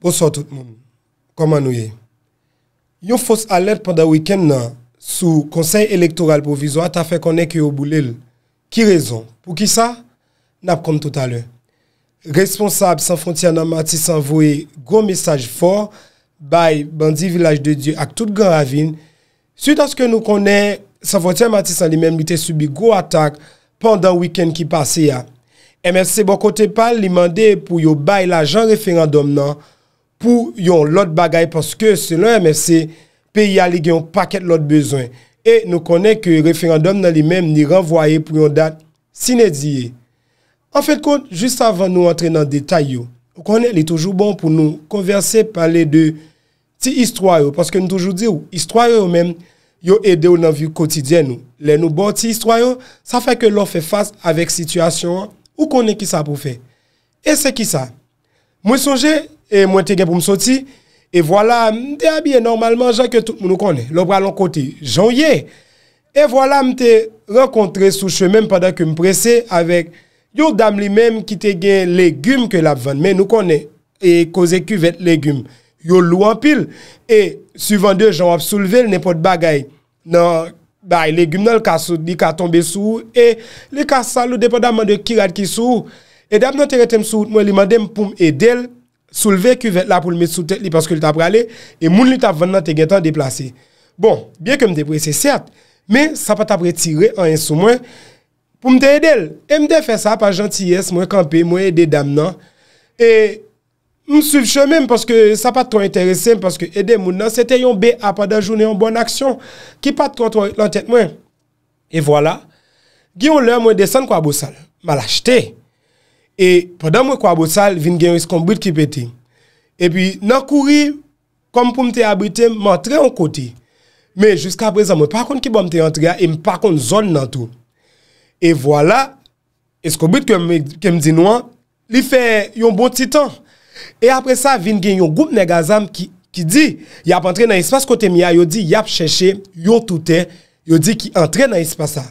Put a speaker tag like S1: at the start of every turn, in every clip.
S1: Bo sot tout moun. Koman nou ye? Yon fos alert pandan wikend nan sou konsey elektoral provizwa ta fe konen ki yo boulel. Ki rezon? Pou ki sa? Nap konen tout alè. Responsab Sanfontia nan Matis anvouye gwo mesaj for bay Bandi Vilaj de Diyo ak tout gwa ravine suit anske nou konen Sanfontia Matis an li menmite subi gwo atak pandan wikend ki pase ya. MSC bo kote pal li mande pou yo bay la jan referandom nan pou yon lot bagay, paske selon MFC, pe yalig yon paket lot bezwen. E nou konen ke referandum nan li menm ni renvoye pou yon dat sinedziye. An fek kont, jist avan nou antre nan detay yo, nou konen li toujou bon pou nou konverse pale de ti istroyo, paske nou toujou di ou, istroyo ou menm yo ede ou nan viw kotidyen ou. Le nou bon ti istroyo, sa fè ke lò fè fas avèk situasyon, ou konen ki sa pou fè? E se ki sa? Mwen sonje, E mwen te gen pou msoti, e vwala mte abiye normalman jan ke tout moun nou kone, lopra lankoti, jan ye. E vwala mte renkontre sou chwemem padan ke mprese, avek yon dam li menm ki te gen legume ke labvan, men nou kone, e koze ku vet legume, yon lou an pil, e suivan de jan wap sou lvel, ne pot bagay, nan bay legume nan lka sou, di ka tombe sou, e lka salou depa daman de kirad ki sou, e dam nan teretem sou, mwen li mandem pou m edel, souleve ku vet la pou l met sou tet li paske l tap prale, e moun li tap ven nan te gen tan deplase. Bon, bien ke mte prese sart, me, sapat apre tire an yon sou mwen, pou mte edel. E mte fe sa pa jantyes mwen kampe, mwen ede dam nan, e msuf chemem paske sapat to interese, mwen paske ede moun nan, se te yon be a pa da jounen yon bon aksyon, ki pat to an to lantet mwen. E vwala, gyo lè mwen desen kwa bousal, ma lache te. Et pendant que je suis bossal, je viens un qui pété. Et puis, dans courrier, comme pour me abriter, je m'entré en côté. Mais jusqu'à présent, je ne pas qui bon me entré et je pas contre zone dans tout. Et voilà, Escobit que me dit il fait un bon petit temps. Et après ça, vient un groupe de qui qui dit, il a entré dans l'espace côté mia, il dit, il a cherché, il tout est, il dit qu'il entre dans l'espace ça.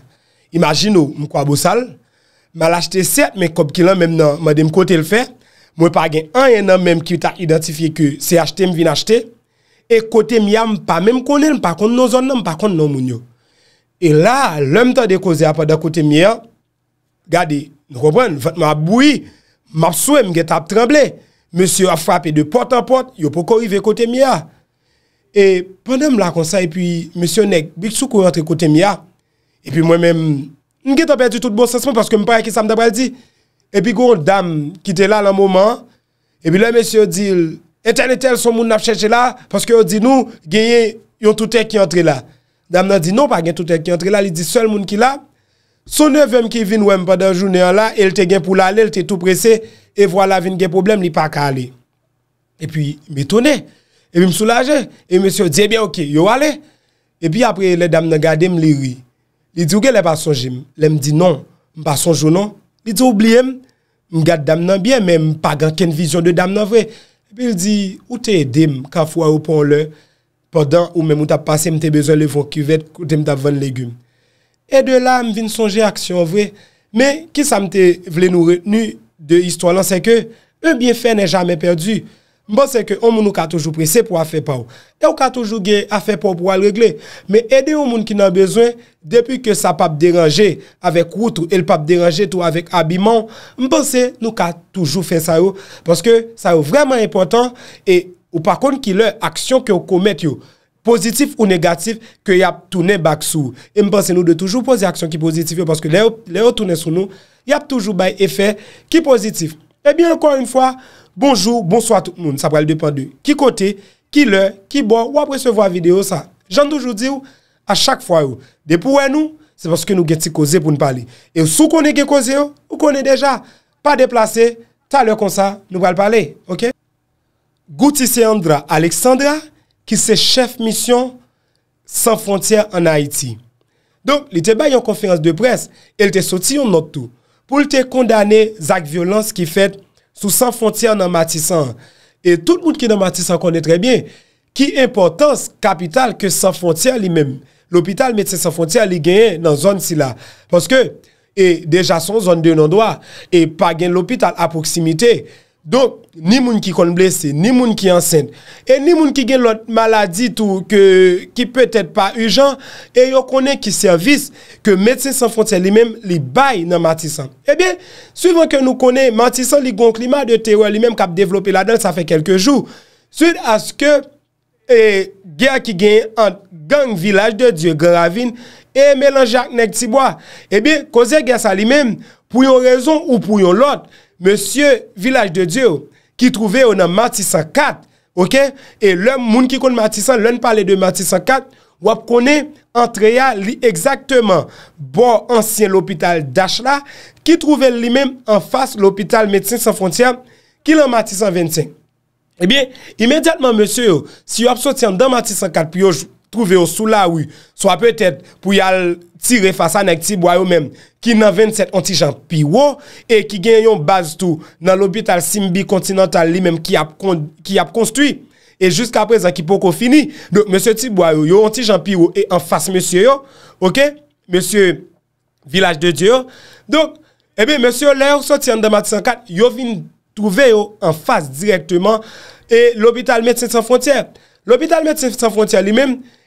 S1: Imaginez, je suis bossal m'a acheté certes, mais comme qu'il a même dans madame côté le fait, moi pas gain un nan même qui t'a identifié que c'est acheté me vient acheter et côté miam pas même connait pas contre nos zones pas contre nos moun Et là, l'homme t'a décosé à pendant côté miam, regardez, nous comprenons, votre m'a bouilli, m'a souhait me t'a tremblé. Monsieur a frappé de porte en porte, il a pas arriver côté miam. Et pendant là comme ça et puis monsieur Neg, bixou soukou rentre côté miam. Et puis moi-même je suis perdu tout bon sens parce que je ne sais pas ça dit. Et puis, dame qui était là à un moment. Et puis, le monsieur dit Et tel et tel sont cherché là parce que dit nous, il y a tout qui est là. Dame dit non, pas tout qui est là. Il dit seul monde qui là. Son neveu qui vient pendant la journée là, il te gain pour l'aller, il était tout pressé et voilà a un problème, il pas aller. Et puis m'étonner et puis me soulager et monsieur dit eh bien OK, il va aller. Et puis après les dames a gardé me Li di ouke li pa sonjim, li m di non, m pa sonjou non, li di oubliye m, m gade dam nan biye men m pa gen ken vizyon de dam nan vwe. Pe li di, ou te edem, ka fwa ou pon le, podan ou men m ou ta pase m te bezon le fon kivet kou tem ta ven legume. E de la m vin sonje aksyon vwe, me ki sa m te vle nou retenu de histwa lan se ke, e biye fe nè jamè perdi. Mpense ke ou moun nou ka toujou prese pou a fe pa ou. E ou ka toujou ge a fe pa ou pou al regle. Me ede ou moun ki nan bezwen, depi ke sa pa ap deranje avek wout ou el pa ap deranje tou avek abiman, mpense nou ka toujou fe sa ou. Panske sa ou vreman important e ou pa kon ki lè aksyon ke ou komet yo pozitif ou negatif ke y ap toune bak sou. E mpense nou de toujou pose aksyon ki pozitif yo. Panske lè ou toune sou nou, y ap toujou bay efè ki pozitif. E bi ankon yon fwa bonjou, bonso a tout moun, sa pral depande ki kote, ki lè, ki bo, wapre se vwa video sa. Jan doujou di ou, a chak fwa ou, de pou wè nou, se paske nou gen ti koze pou nou pale. E sou konen gen koze ou, ou konen deja, pa deplase, ta lè kon sa, nou pral pale, ok? Gouti Seandra Alexandra, ki se chef mission San Frontier en Haiti. Don, li te bay yon konferans de pres, el te soti yon notou, pou li te kondane zak violans ki fet sous sans frontières dans Matissan. Et tout le monde qui est dans Matissan connaît très bien qui importance capitale que sans frontières lui-même. L'hôpital médecin sans frontières il gagne dans zone si là parce que et déjà son zone de non droit et pas gain l'hôpital à proximité Donk, ni moun ki kon blese, ni moun ki ansen, e ni moun ki gen lot maladi tou ki peutet pa ujan, e yo konen ki servis ke medsen san fonte li men li bay nan Matisan. Ebyen, eh suivan ke nou konen Matisan li gon klima de teror li men kap devlopi la dan, sa fe kelke jou, sud aske gea ki gen an gang vilaj de Diyogravin, e menan jak nek tibwa, ebyen, eh koze gea sa li men, pou yon rezon ou pou yon lot, Monsye Vilaj de Diou ki trouve yo nan Matisan 4, ok? E lèm moun ki kon Matisan, lèm pale de Matisan 4, wap konè antre ya li ekzaktèman bon ansyen l'Hopital Dachla ki trouve li mèm an fas l'Hopital Médicins Sans Frontières ki lèm Matisan 25. Ebyen, eh imèdyatman monsye yo, si wap sotyan dan Matisan 4 pi yojou, Trouve yo sou la ou... So a peut-être... Pou yal... Tire fasan ek Tibwayo menm... Ki nan 27 an ti jan pi wo... E ki gen yon baz tou... Nan l'hôpital Simbi Kontinental li menm... Ki ap konstwi... E jusqu'a prez an ki pokon fini... Donk monsye Tibwayo... Yo an ti jan pi wo... E an fas monsye yo... Ok... Monsye... Vilaj de Diyo... Donk... Ebe monsye yo... Lè yon sot yon damatisan kat... Yo vin... Trouve yo... An fas direktman... E l'hôpital Metsen San Frontier... L'hôpital Metsen San Frontier li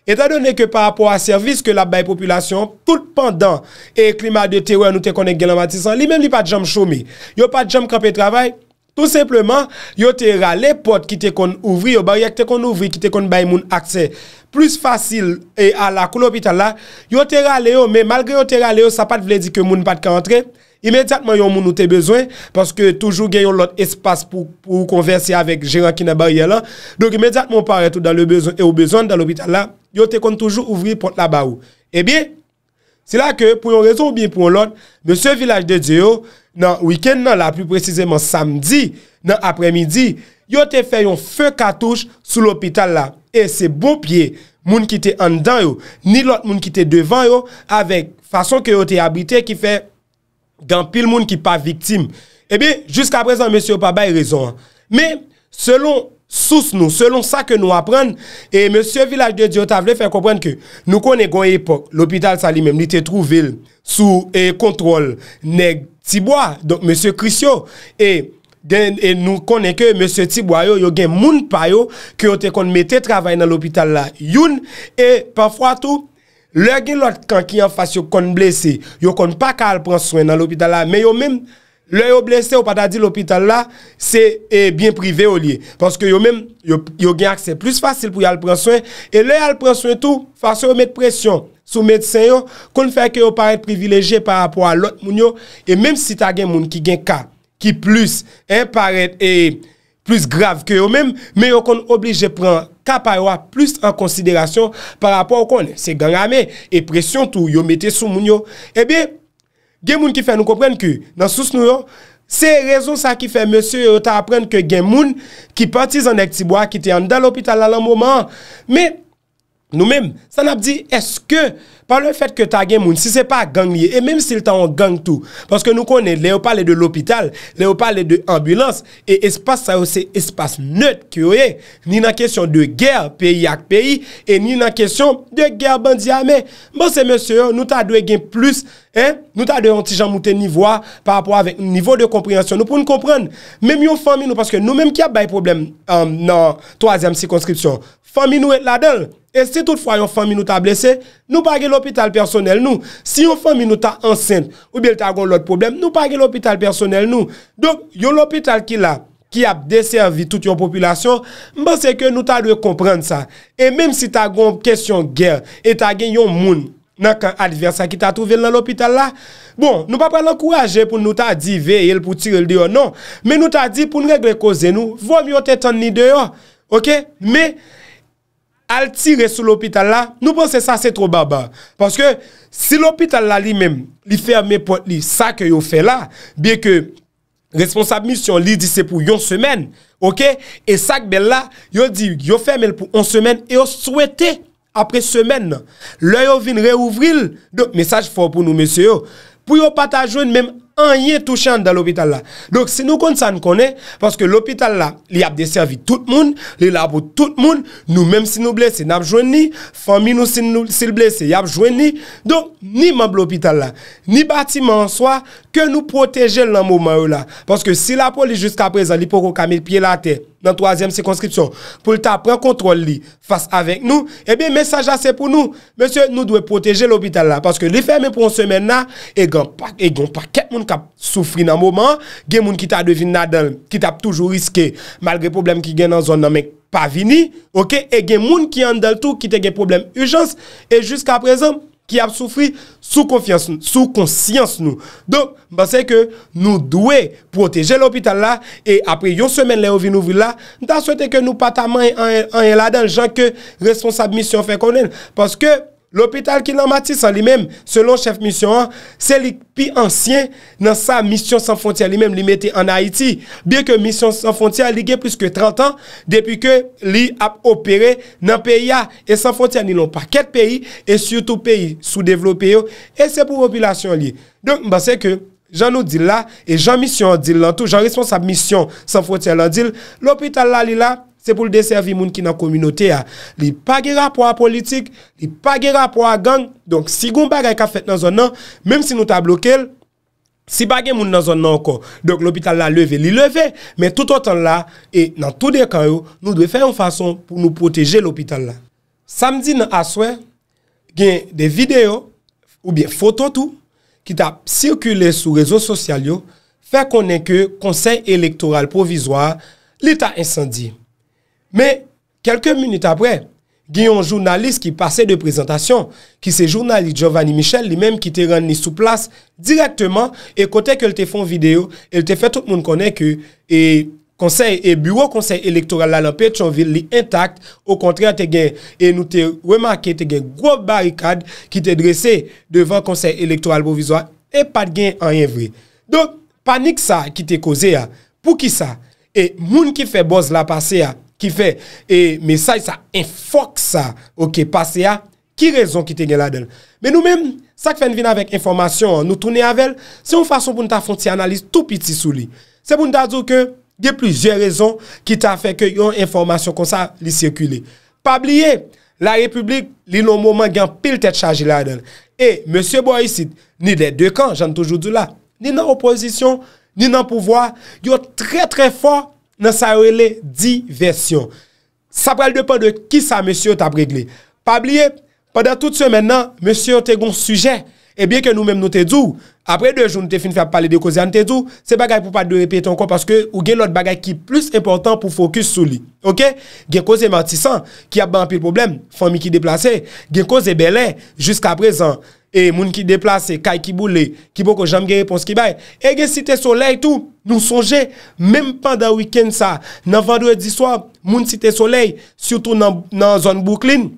S1: E ta donen ke pa rapport a servis ke la baye populasyon, tout pandan e klimat de terroir nou te konen gen la matisan, li men li pa jam choumi, yo pa jam krepe travay, tout sepleman, yo te rale pot ki te kon ouvri, yo baye ki te kon ouvri, ki te kon baye moun akse, plus fasil e alakou l'hobital la, yo te rale yo, men malgre yo te rale yo, sa pat vle di ke moun pat ka antre, imediatman yon moun nou te bezwen, paske toujou gen yon lot espas pou konversi avek jirakina baye la, donk imediatman ou paret ou dan le bezon, e ou bezon dan l'hobital la, yo te kon toujou ouvri ponte la ba ou. E bie, se la ke, pou yon rezon ou bie pou yon lot, mese village de Diyo, nan wikend nan la, pou prezizeman samdi, nan apremidi, yo te fè yon fe katouj sou l'opital la. E se bon pie, moun ki te andan yo, ni lot moun ki te devan yo, avek fason ke yo te abrite, ki fè gampil moun ki pa viktim. E eh bie, jiska prezant, mese yo pa bay rezon. Me, selon Sous nou, selon sa ke nou apren, e M. Vilaj de Diotavle fè kompren ke nou konen kon epok, l'opital sa li men, ni te trou vil, sou e kontrol, neg Tibwa, don M. Christio, e nou konen ke M. Tibwa yo, yo gen moun payo, ke yo te kon mette travay nan l'opital la, youn, e pafwa tou, lè gen lot kan ki an fasyo kon blese, yo kon pa kal pran swen nan l'opital la, me yo men, Le yo blese ou pata di l'opital la, se e eh, bin prive o liye. Panske yo men, yo gen akse plus fasil pou yal prenswen, e le yal prenswen tou, fasyon ou met presyon sou medsen yo, kon fè ke yo paret privileje par apwa lot moun yo, e menm si ta gen moun ki gen ka, ki plus, e paret, e eh, plus grave ke yo men, men yo kon oblije pren, ka parwa plus an konsiderasyon, par apwa kon se gen ame, e presyon tou yo mette sou moun yo, e eh bin presyon, Gen moun ki fè, nou kompren ki nan sous nou yo, se rezon sa ki fè, monsye, yo ta apren ke gen moun ki pati zanek tibwa ki te yon dan l'opital la lan mouman. Me, nou men, san ap di, eske Par le fet ke bon, ta gen moun, euh, si se pa gang liye E menm si le ta an gang tou Paske nou konen, le yo pale de l'opital Le yo pale de ambulans E espas sa yo se espas neut ki yo ye Ni nan kesyon de ger peyi ak peyi E ni nan kesyon de ger bandi ame Bon se monsi yo, nou ta dwe gen plus Nou ta dwe anti jan mouten nivwa Par apwa avek nivou de komprensyon Nou pou nou kompren Menm yon fami nou, paske nou menm ki a bay problem Nan toazem sikonskripsyon Fami nou et la del E se tout fwa yon fami nou ta blese, nou pa gen l'hôpital personel nou. Si yon fami nou ta anseinte ou bel ta agon l'ot problem, nou pa ge l'hôpital personel nou. Donk, yon l'hôpital ki la, ki ap desservi tout yon populasyon, mba se ke nou ta dwe komprende sa. Et mèm si ta agon kèsyon gèr et ta gen yon moun, naka an adversa ki ta trouvel nan l'hôpital la, bon, nou pa pa l'ankouraje pou nou ta di veye l pou tire l diyo, non. Men nou ta di pou nou regle koze nou, vòm yon tetan ni diyo, ok? Men, Al tire sou l'hôpital la, nou pense sa se tro baba. Parce que si l'hôpital la li men, li ferme pot li, sa ke yo fe la, biè ke responsable mission li di se pou yon semen, ok, e sa ke bel la, yo di yo ferme l pou yon semen, yo souwete apre semen, lè yo vin reouvril, de, mesaj fò pou nou mesè yo, pou yo patajoun men, est touchant dans l'hôpital là. Donc si nous comptons ça nous connaît parce que l'hôpital là, il a desservi tout le monde, il est tout le monde, nous même si nous blessés, n'a ni famille nous si nous si blessé, y a ni Donc ni membre l'hôpital là, ni bâtiment en soi que nous protéger dans moment là parce que si la police jusqu'à présent, il peut camille pied la tête dans la troisième circonscription pour le prendre contrôle face avec nous eh bien message là c'est pour nous monsieur nous devons protéger l'hôpital là parce que les fermes pour une semaine là et gon et gon paquet monde qui souffert dans moment il y qui t'a qui t'a toujours risqué malgré problème qui gagne dans zone mais pas venu, OK et a quelqu'un qui en tout qui t'a des problèmes urgence et jusqu'à présent ki ap soufri sou konsyans nou. Don, ban se ke nou dwe proteje l'opital la, e apri yon semen le ovin ouvri la, dan souwete ke nou pataman an en la dan, jan ke responsab misyon fe konen. Paske, L'hôpital ki nan matis an li men, selon chef Mission 1, se li pi ansyen nan sa Mission Sans Frontières li men li mette an Haiti. Biè ke Mission Sans Frontières li gen plus ke 30 an, depi ke li ap opere nan PIA. E Sans Frontières ni lon pa ket peyi, e syoutou peyi sou devlopeyo, e se pou populasyon li. Don, ba se ke, jan nou dil la, e jan Mission 1 dil lan tou, jan responsab Mission Sans Frontières lan dil, l'hôpital la li la, Se pou l de servi moun ki nan kominote a, li pagi rapwa politik, li pagi rapwa gang, donk si goun bagay ka fet nan zon nan, menm si nou ta blokel, si bagay moun nan zon nan ankon. Donk l opital la leve, li leve, men tout an ton la, e nan tout dekanyo, nou dwe fe yon fason pou nou proteje l opital la. Samdi nan aswen, gen de video, ou bien foton tou, ki ta sirkule sou rezo sosyal yo, fe konen ke konsey elektoral provizwa, li ta insandi. Men, kelke minute apre, gen yon jounalist ki pase de prezentasyon, ki se jounalist Giovanni Michel, li menm ki te ren ni sou plas, direktman, e kote ke lte fon video, lte fe tout moun konen ke, e konsey, e bureau konsey elektoral lalampè, chon vil li intakt, ou kontre te gen, e nou te remakè, te gen gwo barikad, ki te dresè, devan konsey elektoral bovizwa, e pat gen anyen vre. Don, panik sa ki te koze ya, pou ki sa, e moun ki fe boz la pase ya, ki fe, e mesaj sa enfok sa, o ki pase ya, ki rezon ki te gen la den. Me nou men, sak fen vin avèk informasyon, nou toune avèl, se ou fason pou nou ta fon ti analiz tout piti sou li. Se pou nou ta zou ke, di plizye rezon ki ta fe ke yon informasyon kon sa li sirkule. Pabliye, la republik, li nou mouman gen pil tet chaji la den. E, monsie Boisit, ni de dekan, jan toujou dou la, ni nan opozisyon, ni nan pouvoar, yo tre tre fòr, nan sa yo ele di versyon. Sa pral depan de ki sa monsi yo tap regle. Pa bliye, padan tout se men nan, monsi yo te gon suje, e eh bie ke nou men nou te djou, apre 2 joun nou te fin fap pale de koze an te djou, se bagay pou pat de repete an kon, paske ou gen lot bagay ki plus important pou fokus sou li. Ok? Gen koze matisan, ki ap ban pi problem, fomi ki deplase, gen koze belen, jiska prezan, E moun ki deplase, kay ki boule, ki bo ko jam ge repons ki bay. Ege site soley tou, nou sonje, mem pa da wikend sa. Nan vandou e diswa, moun site soley, soutou nan zon bouklin.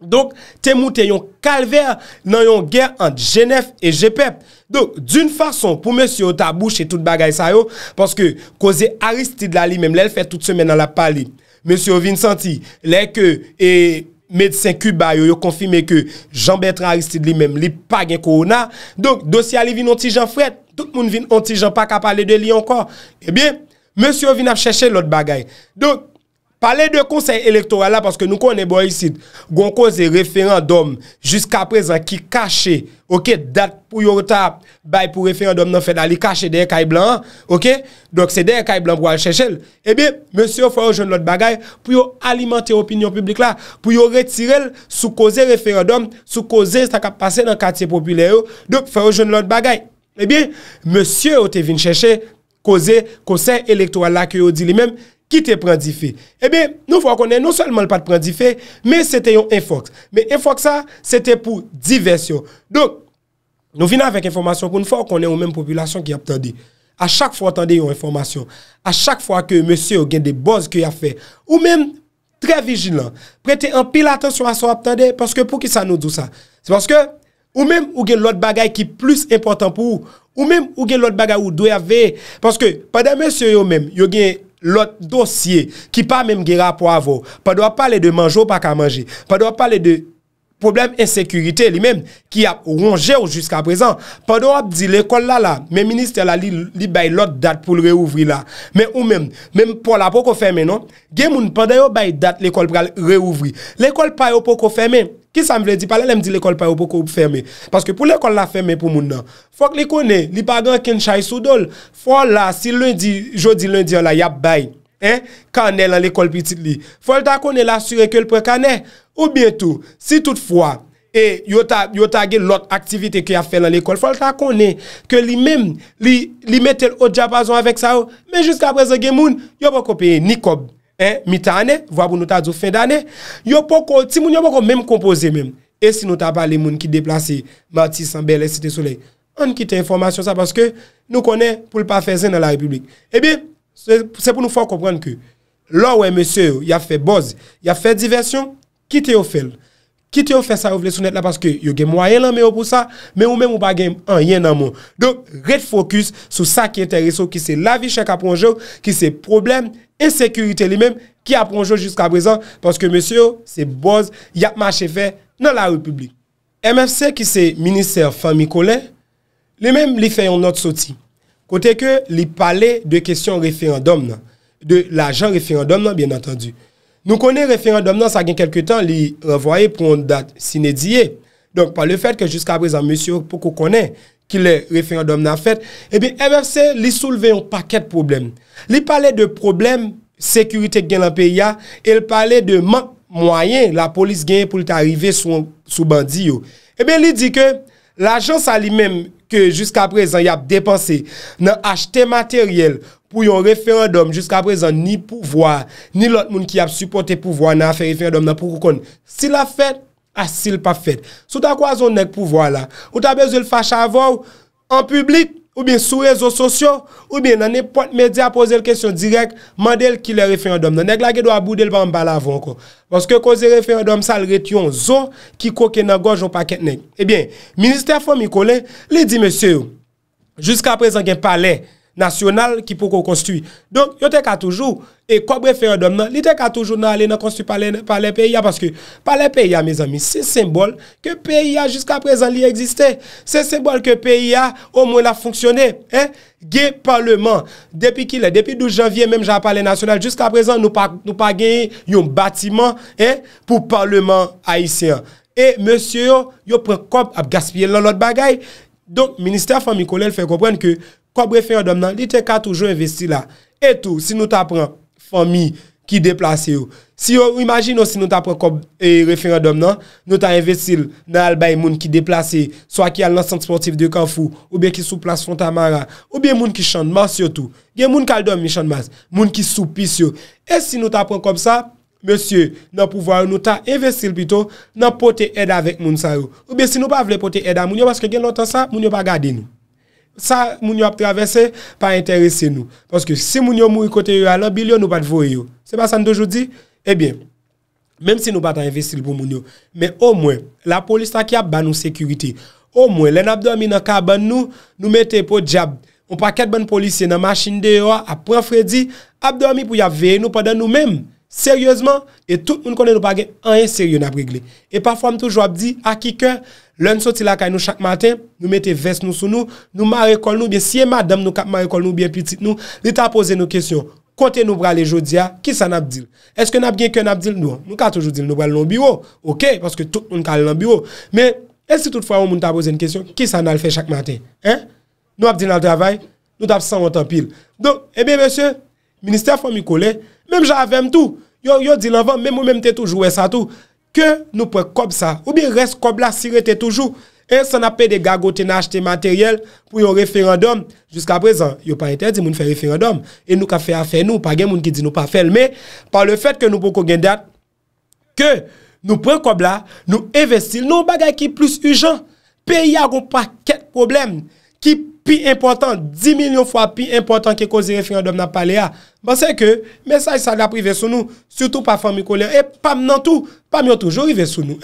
S1: Donk, te mou te yon kalver nan yon ger ant jenef e jepep. Donk, dun fason pou monsyo ta bouche tout bagay sa yo, paske koze Aristide la li, mem lè l fè tout semen nan la pali. Monsyo Vincenti, lè ke e... Medisen kubay yo yo konfime ke Jean-Bertrand Aristide li menm li pa gen korona Donk dosya li vin ontijan fred Tout moun vin ontijan pa ka pale de li ankon Ebyen, eh monsyon vin ap chèche lot bagay Donk, pale de konsey elektoral la Paske nou konen bo Aristide Gon koze referan dom Juska prezan ki kache Ok, dat pou yo ta bay pou referendum nan fèna li ka, se deye kay blan, ok, dok se deye kay blan pou al chèchèl, e bi, monsye ou fè ou joun lòt bagay, pou yo alimante opinyon publik la, pou yo retirel sou koze referendum, sou koze stak ap pase nan katiye popilyè ou, dò fè ou joun lòt bagay. E bi, monsye ou te vin chèchè, koze konsen elektoran la ki yo di li mèm, Ki te prendi fe? Ebe, nou fwa konen nou selman pa te prendi fe, men se te yon enfoks. Men enfoks sa, se te pou diversyon. Don, nou vina avèk informasyon pou nou fwa konen ou menm populasyon ki ap tendi. A chak fwa tendi yon informasyon. A chak fwa ke monsye ou gen de boz ki a fe. Ou menm, tre vigilant, prete an pil atensyon a son ap tendi, paske pou ki sa nou dousa. Se paske, ou menm ou gen lout bagay ki plus important pou ou. Ou menm ou gen lout bagay ou do yave. Paske, padan monsye yo menm, yo gen lot dosye ki pa mèm gèra pou avò. Pa dò pa lè de manjò pa ka manjè. Pa dò pa lè de problem ensekurite li mèm ki ap rongè ou jusqu'a prezant. Pa dò ap di l'ekol la la, mè ministè la li bay lot dat pou l'rè ouvri la. Mè ou mèm, mèm pou la pou kofè mè non? Gè moun pa dè yo bay dat l'ekol pral rè ouvri. L'ekol pa yo pou kofè mèm. Ki sa m vle di pale, lèm di l'ekol pa ou pou koub ferme. Paske pou l'ekol la ferme pou moun nan. Fok li kone, li bagan ken chay sou dole. Fok la, si lundi, jodi lundi an la yap bay. Eh, ka anè lan l'ekol pitit li. Fok la ta kone la sure ke l'prek anè. Ou bietou, si tout fwa, e yotage lot aktivite ke ya fè lan l'ekol, fok la ta kone, ke li mèm, li mette l'odja bazan avèk sa ou, mè jysk apre zè gen moun, yobo kopeye nikob. et eh, mi-année, voire pour nous dire fin d'année, yo poko, ti moun yo poko même composé même. Et si nous t'a parlé moun qui déplacé Matisse en Belle Cité Soleil, on quitte information ça parce que nous connaît pour le pas faire dans la République. Eh bien, c'est pour nous faire comprendre que là où monsieur, il a fait buzz, il a fait diversion, quittez au fait. Kit yo fè sa ou fè sou net la, paske yo gen mwa yen nan mè yo pou sa, mè ou mè mou pa gen an yen nan moun. Don, red focus sou sa ki enteresou, ki se lavi chèk aponjou, ki se problem, e sekurite li mèm, ki aponjou jusqu'a prezant, paske mèsyo se boz, yapman chèfè nan la republik. MFC ki se minister Fami Kolè, li mèm li fè yon not soti. Kote ke li pale de kèsyon referendum nan, de lajan referendum nan, bien atendu, Nou konen referandom nan sa gen kelke tan li revoye pou yon dat sinediye. Donk pa le fet ke jiska aprezan monsyon pou konen ki le referandom nan fet, ebe MFC li souleve yon paket problem. Li pale de problem sekurite gen lan pe ya, e li pale de mank mwayen la polis gen pou li te arrive sou bandi yo. Ebe eh li di ke la jans a li menm ke jiska aprezan yon depanse nan achete materyel pou yon referendom, jiska prezen ni pouvoar, ni lot moun ki ap supporte pouvoar nan afe referendom nan pou kou kon. Si ah, la fet, eh a si l pa fet. Sou ta kwa zon nek pouvoar la? Ou ta bezou l fach avou, an publik, ou bin sou rezo sosyo, ou bin nan ne pot medya pose l kesyon direk, mandel ki le referendom nan. Nek la ge do a boudel pa mbal avon kon. Baske koze referendom sa l retyon zon, ki kouke nan goj ou paket nek. E bin, minister Fomikole, li di mese ou, jiska prezen gen pale, nasyonal ki pou kon konstiwi. Don, yo te ka toujou, e kobre ferdom nan, li te ka toujou nan alè nan konstiwi palè peya, paske palè peya, mes ami, se sembol ke peya jiska prezant li existè. Se sembol ke peya o mwen la fonksyonè, eh, gè parleman. Depi kilè, depi 12 janvye, mèm jan pale nasyonal, jiska prezant nou pa gè yon batiman, eh, pou parleman haisyen. E, monsye yo, yo prekob ap gaspye lè lòt bagay. Don, minister Fami Kolel fè komprende ke Kob referendum nan, li te ka toujou investi la Etou, si nou ta pran Fami ki deplase yo Si yo, imajin nou si nou ta pran Kob e, referendum nan, nou ta investil Nan albay moun ki deplase So aki al nasante sportif de kanfou Ou be ki souplase fonta mara Ou be moun ki chanmans yo tou Gen moun kal domi chanmans, moun ki soupis yo Et si nou ta pran kom sa, monsye Nan pouvwa nou ta investil pito Nan pote eda vek moun sa yo Ou be si nou pa vle pote eda moun yo Moun yo pa gade nou Sa moun yo ap travese, pa interese nou. Paske si moun yo mou yi kote yo ala bil yo, nou pat voy yo. Se pa san dojou di, ebyen, eh menm si nou pat an investil pou moun yo. Men o mwen, la polis tak ya ban nou sekuriti. O mwen, len abdou ami nan ka ban nou, nou mette po djab. On pa ket ban polisye nan masjinde yo, ap pran fredi, abdou ami pou ya vey nou padan nou menm. Seryozman, e tout moun konen nou bagen Anye seryon ap regle E pa fwam touj wap di, akike Loun soti lakay nou chak maten, nou mette vest nou sou nou Nou marekol nou, bie siye madem Nou kap marekol nou, bie pitit nou Nou ta pose nou kesyon, kote nou brale jodia Ki sa nap dil? Eske nap gen ke nap dil nou? Nou ka touj dil, nou brale loun biwo Ok, paske tout moun kalen loun biwo Men, eske tout fwa moun moun ta pose nou kesyon Ki sa nal fe chak maten? Nou ap din al travay, nou tap san wotan pil Don, ebe eh monsye, minister Fomikole Ebe monsye, minister Fom Mem javèm tou. Yo yo di lanvan. Mem ou mem te toujou. Ouè sa tou. Ke nou pre kob sa. Ou bi res kob la. Si re te toujou. En san apè de gagote na achete materyel. Pou yon referendom. Juska prezant. Yo pa entè di moun fè referendom. E nou ka fè a fè nou. Pa gen moun ki di nou pa fè l. Me. Par le fèt ke nou pou kogendat. Ke. Nou pre kob la. Nou investi. Nou bagay ki plus ujan. Pe yagou pa ket problem. Ki pè. Pi impotant, 10 milyon fwa pi impotant ki e kozi refiandom nan pale a. Basen ke, mesaj sa la pou i ve sou nou, soutou pa fami kolè, e pam nan tou, pam yo tou, jò i ve sou nou.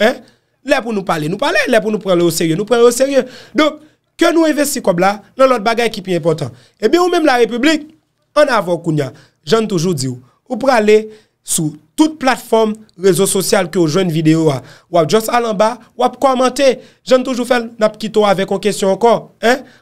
S1: Le pou nou pale, nou pale, le pou nou prele ou serye, nou prele ou serye. Don, ke nou i ve si kob la, nan lot bagay ki pi impotant. E bi ou menm la republik, an avon kounya, jan toujou di ou. Ou prele sou... tout plateforme, rezo sosyal, ki ou jwen videyo a, wap just al an ba, wap komante, jen toujou fèl, nap ki to avè kon kèsyon an kon,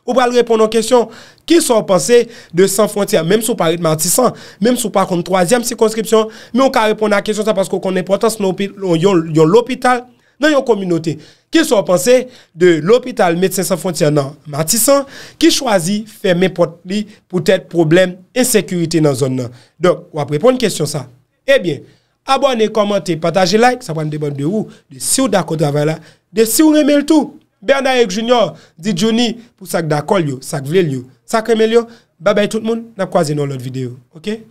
S1: ou pral repon an kèsyon, ki sou an panse, de San Frontier, mèm sou parit Martisan, mèm sou par kon, troasyem sikonskripsyon, mèm ou ka repon an kèsyon sa, paskou konen potans, yon l'opital, nan yon kominote, ki sou an panse, de l'opital, Mèdse San Frontier nan Martisan, ki chwazi, ferme potli, pou tèt problem, ensekur abone, komante, pataje like, sapwane debon de ou, de si ou dakot avay la, de si ou remel tou, Bernayek Junior, Didjoni, pou sak dakol yo, sak vlel yo, sak remel yo, babay tout moun, napkwaze nou lot video, ok?